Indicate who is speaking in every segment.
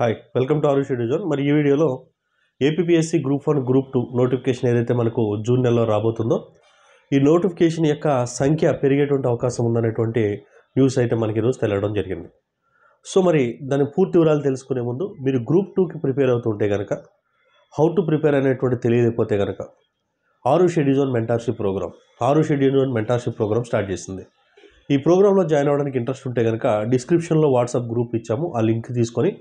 Speaker 1: hi welcome to ఆరు షెడ్యూజన్ మరి ఈ వీడియోలో APPSC group one group two notification ఏదైతే మనకు జూన్ నెలలో రాబోతుందో ఈ నోటిఫికేషన్ యొక్క సంఖ్య పెరిగేటువంటి అవకాశం ఉందనేటువంటి న్యూస్ అయితే మనకి ఈరోజు తెలియడం జరిగింది సో మరి దాని పూర్తి వివరాలు తెలుసుకునే ముందు మీరు గ్రూప్ టూకి ప్రిపేర్ అవుతుంటే కనుక హౌ టు ప్రిపేర్ అనేటువంటి తెలియకపోతే కనుక ఆరు షెడ్యూజన్ మెంటార్షిప్ ప్రోగ్రామ్ ఆరు షెడ్యూజన్ మెంటార్షిప్ ప్రోగ్రామ్ స్టార్ట్ చేసింది ఈ ప్రోగ్రాంలో జాయిన్ అవ్వడానికి ఇంట్రెస్ట్ ఉంటే కనుక డిస్క్రిప్షన్లో వాట్సాప్ గ్రూప్ ఇచ్చాము ఆ లింక్ తీసుకొని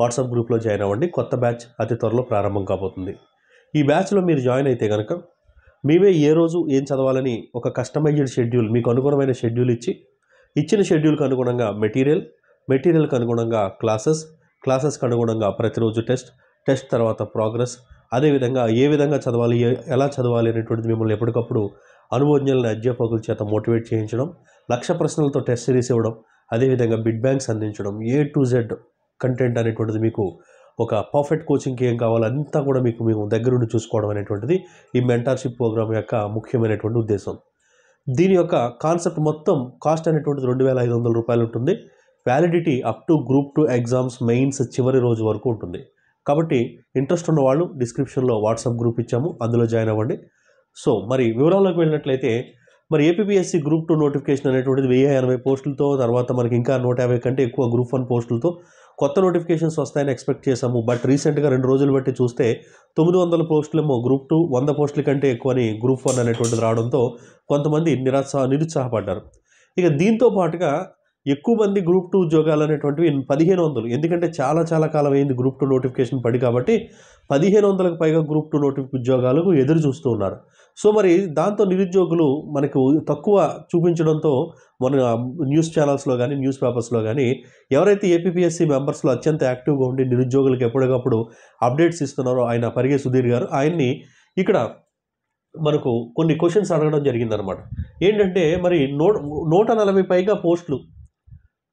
Speaker 1: వాట్సాప్ గ్రూప్లో జాయిన్ అవ్వండి కొత్త బ్యాచ్ అతి త్వరలో ప్రారంభం కాబోతుంది ఈ బ్యాచ్లో మీరు జాయిన్ అయితే కనుక మీవే ఏ రోజు ఏం చదవాలని ఒక కస్టమైజ్డ్ షెడ్యూల్ మీకు అనుగుణమైన షెడ్యూల్ ఇచ్చి ఇచ్చిన షెడ్యూల్కి అనుగుణంగా మెటీరియల్ మెటీరియల్కి అనుగుణంగా క్లాసెస్ క్లాసెస్కి అనుగుణంగా ప్రతిరోజు టెస్ట్ టెస్ట్ తర్వాత ప్రోగ్రెస్ అదేవిధంగా ఏ విధంగా చదవాలి ఎలా చదవాలి అనేటువంటిది మిమ్మల్ని ఎప్పటికప్పుడు అనుభవజ్ఞులని అధ్యాపకుల చేత మోటివేట్ చేయించడం లక్ష ప్రశ్నలతో టెస్ట్ సిరీస్ ఇవ్వడం అదేవిధంగా బిడ్ బ్యాంక్స్ అందించడం ఏ టు జెడ్ కంటెంట్ అనేటువంటిది మీకు ఒక పర్ఫెక్ట్ కోచింగ్కి ఏం కావాలంతా కూడా మీకు మేము దగ్గరుండి చూసుకోవడం అనేటువంటిది ఈ మెంటార్షిప్ ప్రోగ్రామ్ యొక్క ముఖ్యమైనటువంటి ఉద్దేశం దీని యొక్క కాన్సెప్ట్ మొత్తం కాస్ట్ అనేటువంటిది రెండు వేల ఐదు వందల రూపాయలు ఉంటుంది validity up to group two exams mains చివరి రోజు వరకు ఉంటుంది కాబట్టి ఇంట్రెస్ట్ ఉన్న వాళ్ళు డిస్క్రిప్షన్లో వాట్సాప్ గ్రూప్ ఇచ్చాము అందులో జాయిన్ అవ్వండి సో మరి వివరాల్లోకి వెళ్ళినట్లయితే మరి ఏపీఎస్సి గ్రూప్ టూ నోటిఫికేషన్ అనేటువంటిది వెయ్యి ఎనభై పోస్టులతో తర్వాత మనకి ఇంకా నూట యాభై కంటే ఎక్కువ గ్రూప్ వన్ పోస్టులతో కొత్త నోటిఫికేషన్స్ వస్తాయని ఎక్స్పెక్ట్ చేశాము బట్ రీసెంట్గా రెండు రోజులు బట్టి చూస్తే తొమ్మిది వందల పోస్టులేమో గ్రూప్ టూ వంద పోస్టుల కంటే ఎక్కువని గ్రూప్ వన్ అనేటువంటిది రావడంతో కొంతమంది నిరాత్సాహ నిరుత్సాహపడ్డారు ఇక దీంతో పాటుగా ఎక్కువ మంది గ్రూప్ టూ ఉద్యోగాలు అనేటువంటివి పదిహేను వందలు ఎందుకంటే చాలా చాలా కాలం అయింది గ్రూప్ టూ నోటిఫికేషన్ పడి కాబట్టి పదిహేను వందలకు పైగా గ్రూప్ టూ నోటి ఉద్యోగాలకు ఎదురు చూస్తూ ఉన్నారు సో మరి దాంతో నిరుద్యోగులు మనకు తక్కువ చూపించడంతో మన న్యూస్ ఛానల్స్లో కానీ న్యూస్ పేపర్స్లో కానీ ఎవరైతే ఏపీఎస్సీ మెంబర్స్లో అత్యంత యాక్టివ్గా ఉండి నిరుద్యోగులకు ఎప్పటికప్పుడు అప్డేట్స్ ఇస్తున్నారో ఆయన పరిగే సుధీర్ గారు ఆయన్ని ఇక్కడ మనకు కొన్ని క్వశ్చన్స్ అడగడం జరిగిందనమాట ఏంటంటే మరి నూట నూట నలభై పైగా పోస్టులు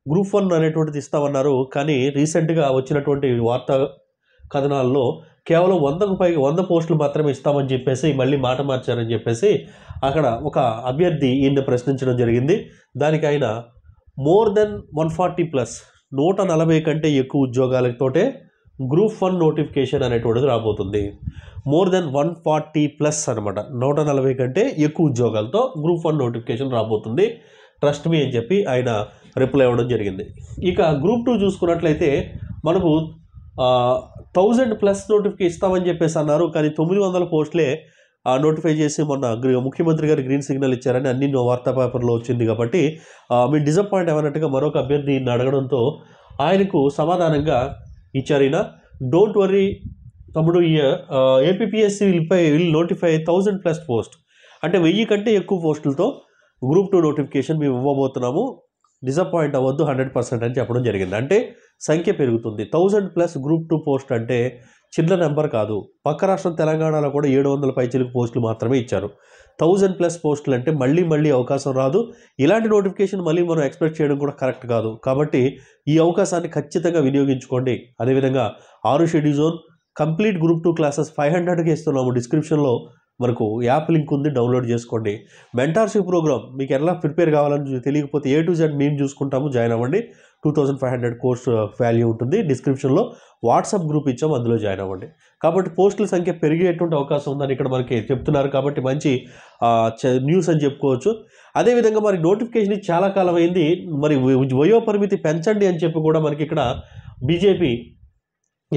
Speaker 1: గ్రూప్ వన్ అనేటువంటిది ఇస్తామన్నారు కానీ రీసెంట్గా వచ్చినటువంటి వార్తా కథనాల్లో కేవలం వందకు పైగా వంద పోస్టులు మాత్రమే ఇస్తామని చెప్పేసి మళ్ళీ మాట మార్చారని చెప్పేసి అక్కడ ఒక అభ్యర్థి ఈయన్ని ప్రశ్నించడం జరిగింది దానికి ఆయన more than one forty plus నూట నలభై కంటే ఎక్కువ ఉద్యోగాలతోటే గ్రూప్ వన్ నోటిఫికేషన్ అనేటువంటిది రాబోతుంది more than one forty plus అనమాట నూట నలభై కంటే ఎక్కువ ఉద్యోగాలతో గ్రూప్ వన్ నోటిఫికేషన్ రాబోతుంది ట్రస్ట్ మీ అని చెప్పి ఆయన రిప్లై అవ్వడం జరిగింది ఇక గ్రూప్ టూ చూసుకున్నట్లయితే మనకు థౌజండ్ ప్లస్ నోటిఫికే ఇస్తామని చెప్పేసి అన్నారు కానీ తొమ్మిది వందల పోస్టులే నోటిఫై చేసి మొన్న ముఖ్యమంత్రి గారు గ్రీన్ సిగ్నల్ ఇచ్చారని అన్ని వార్తా పేపర్లో వచ్చింది కాబట్టి మీ డిజపాయింట్ అయినట్టుగా మరొక అభ్యర్థి అడగడంతో ఆయనకు సమాధానంగా ఇచ్చారు ఈయన డోంట్ వరీ తమ్ముడు ఏపీఎస్సీ విల్పై will notify thousand plus post అంటే వెయ్యి కంటే ఎక్కువ పోస్టులతో గ్రూప్ టూ నోటిఫికేషన్ మేము ఇవ్వబోతున్నాము డిసప్పాయింట్ అవ్వద్దు హండ్రెడ్ పర్సెంట్ అని చెప్పడం జరిగింది అంటే సంఖ్య పెరుగుతుంది thousand plus group two post అంటే చిన్న నెంబర్ కాదు పక్క రాష్ట్రం తెలంగాణలో కూడా ఏడు వందల పైచిలకు పోస్టులు మాత్రమే ఇచ్చారు థౌజండ్ ప్లస్ పోస్టులు అంటే మళ్ళీ మళ్ళీ అవకాశం రాదు ఇలాంటి నోటిఫికేషన్ మళ్ళీ మనం ఎక్స్పెక్ట్ చేయడం కూడా కరెక్ట్ కాదు కాబట్టి ఈ అవకాశాన్ని ఖచ్చితంగా వినియోగించుకోండి అదేవిధంగా ఆరు షెడ్యూజోన్ complete group two classes five హండ్రెడ్కి ఇస్తున్నాము డిస్క్రిప్షన్లో మనకు యాప్ లింక్ ఉంది డౌన్లోడ్ చేసుకోండి మెంటార్షిప్ ప్రోగ్రామ్ మీకు ఎలా ప్రిపేర్ కావాలని తెలియకపోతే ఏ టు జెడ్ మేము చూసుకుంటాము జాయిన్ అవ్వండి two thousand five hundred course value ఉంటుంది డిస్క్రిప్షన్లో వాట్సాప్ గ్రూప్ ఇచ్చాము అందులో జాయిన్ అవ్వండి కాబట్టి పోస్టుల సంఖ్య పెరిగేటువంటి అవకాశం ఉందని ఇక్కడ మనకి చెప్తున్నారు కాబట్టి మంచి న్యూస్ అని చెప్పుకోవచ్చు అదేవిధంగా మరి నోటిఫికేషన్ చాలా కాలం అయింది మరి వయోపరిమితి పెంచండి అని చెప్పి కూడా మనకి ఇక్కడ బీజేపీ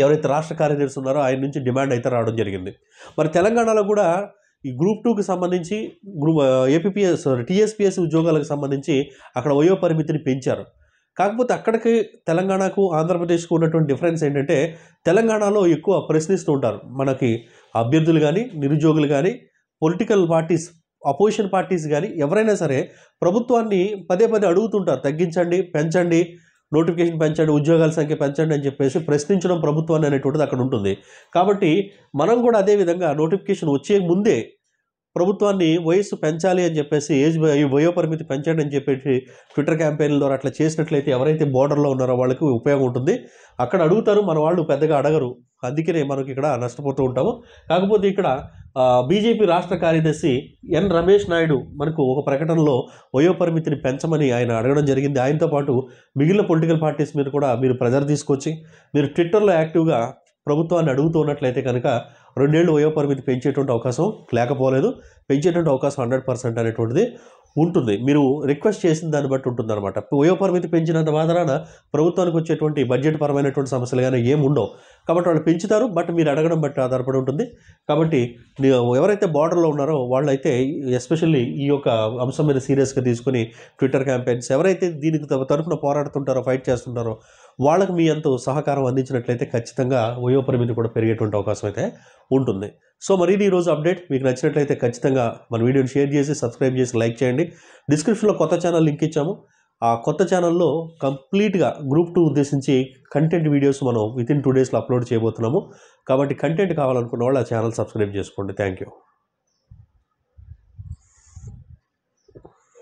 Speaker 1: ఎవరైతే రాష్ట్ర కార్యదర్శి ఉన్నారో ఆయన నుంచి డిమాండ్ అయితే రావడం జరిగింది మరి తెలంగాణలో కూడా ఈ గ్రూప్ టూకి సంబంధించి గ్రూప్ ఏపీఎస్ టీఎస్పీఎస్ ఉద్యోగాలకు సంబంధించి అక్కడ వయో పరిమితిని పెంచారు కాకపోతే అక్కడికి తెలంగాణకు ఆంధ్రప్రదేశ్కు ఉన్నటువంటి డిఫరెన్స్ ఏంటంటే తెలంగాణలో ఎక్కువ ప్రశ్నిస్తూ ఉంటారు మనకి అభ్యర్థులు కానీ నిరుద్యోగులు కానీ పొలిటికల్ పార్టీస్ అపోజిషన్ పార్టీస్ కానీ ఎవరైనా సరే ప్రభుత్వాన్ని పదే పదే అడుగుతుంటారు తగ్గించండి పెంచండి నోటిఫికేషన్ పెంచండి ఉద్యోగాల సంఖ్య పెంచండి అని చెప్పేసి ప్రశ్నించడం ప్రభుత్వాన్ని అనేటువంటిది అక్కడ ఉంటుంది కాబట్టి మనం కూడా అదేవిధంగా నోటిఫికేషన్ వచ్చే ముందే ప్రభుత్వాన్ని వయసు పెంచాలి అని చెప్పేసి ఏజ్ వయోపరిమితి పెంచండి అని చెప్పేసి ట్విట్టర్ క్యాంపెయిన్ల ద్వారా అట్లా చేసినట్లయితే ఎవరైతే బోర్డర్లో ఉన్నారో వాళ్ళకి ఉపయోగం ఉంటుంది అక్కడ అడుగుతారు మన వాళ్ళు పెద్దగా అడగరు అందుకనే మనకి ఇక్కడ నష్టపోతూ ఉంటాము కాకపోతే ఇక్కడ బీజేపీ రాష్ట్ర కార్యదర్శి ఎన్ రమేష్ నాయుడు మనకు ఒక ప్రకటనలో వయోపరిమితిని పెంచమని ఆయన అడగడం జరిగింది ఆయనతో పాటు మిగిలిన పొలిటికల్ పార్టీస్ మీద కూడా మీరు ప్రెజర్ తీసుకొచ్చి మీరు ట్విట్టర్లో యాక్టివ్గా ప్రభుత్వాన్ని అడుగుతున్నట్లయితే కనుక రెండేళ్ళు వయోపరిమితి పెంచేటువంటి అవకాశం లేకపోలేదు పెంచేటువంటి అవకాశం హండ్రెడ్ పర్సెంట్ అనేటువంటిది ఉంటుంది మీరు రిక్వెస్ట్ చేసిన దాన్ని బట్టి ఉంటుంది అనమాట వయో పరిమితి పెంచినంత మాత్రాన ప్రభుత్వానికి వచ్చేటువంటి బడ్జెట్ పరమైనటువంటి సమస్యలు కానీ ఏమి ఉండవు కాబట్టి వాళ్ళు పెంచుతారు బట్ మీరు అడగడం బట్టి ఆధారపడి ఉంటుంది కాబట్టి ఎవరైతే బార్డర్లో ఉన్నారో వాళ్ళైతే ఎస్పెషల్లీ ఈ యొక్క అంశం మీద సీరియస్గా తీసుకుని ట్విట్టర్ క్యాంపెయిన్స్ ఎవరైతే దీనికి తరఫున పోరాడుతుంటారో ఫైట్ చేస్తుంటారో వాళ్ళకి మీ అంత సహకారం అందించినట్లయితే ఖచ్చితంగా వయోపరిమితి కూడా పెరిగేటువంటి అవకాశం అయితే ఉంటుంది సో మరి ఇది ఈరోజు అప్డేట్ మీకు నచ్చినట్లయితే ఖచ్చితంగా మన వీడియోని షేర్ చేసి సబ్స్క్రైబ్ చేసి లైక్ చేయండి డిస్క్రిప్షన్లో కొత్త ఛానల్ లింక్ ఇచ్చాము ఆ కొత్త ఛానల్లో కంప్లీట్గా గ్రూప్ టూ ఉద్దేశించి కంటెంట్ వీడియోస్ మనం వితిన్ టూ డేస్లో అప్లోడ్ చేయబోతున్నాము కాబట్టి కంటెంట్ కావాలనుకున్న వాళ్ళు ఆ ఛానల్ సబ్స్క్రైబ్ చేసుకోండి థ్యాంక్ యూ